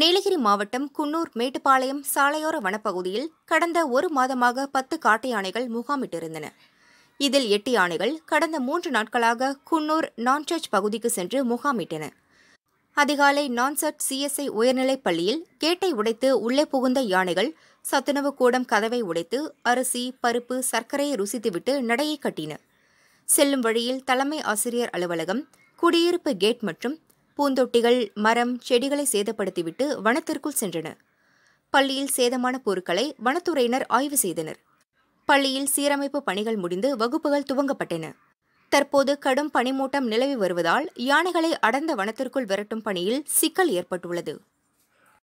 நீலகிரி மாவட்டம் குன்னூர் மேட்டுப்பாளையம் சாலையோர வனப்பகுதியில் கடந்த ஒரு மாதமாக பத்து காட்டு யானைகள் முகாமிட்டிருந்தன இதில் எட்டு யானைகள் கடந்த மூன்று நாட்களாக குன்னூர் நான்சர்ச் பகுதிக்கு சென்று முகாமிட்டன அதிகாலை நான்சர்ச் சிஎஸ்ஐ உயர்நிலைப் பள்ளியில் கேட்டை உடைத்து உள்ளே புகுந்த யானைகள் சத்துணவு கூடம் கதவை உடைத்து அரிசி பருப்பு சர்க்கரையை ருசித்துவிட்டு நடையை கட்டின செல்லும் வழியில் தலைமை ஆசிரியர் அலுவலகம் குடியிருப்பு கேட் மற்றும் பூந்தொட்டிகள் மரம் செடிகளை சேதப்படுத்திவிட்டு வனத்திற்குள் சென்றன பள்ளியில் சேதமான பொருட்களை வனத்துறையினர் ஆய்வு செய்தனர் பள்ளியில் சீரமைப்பு பணிகள் முடிந்து வகுப்புகள் துவங்கப்பட்டன தற்போது கடும் பனிமூட்டம் நிலவி வருவதால் யானைகளை அடர்ந்த வனத்திற்குள் விரட்டும் பணியில் சிக்கல் ஏற்பட்டுள்ளது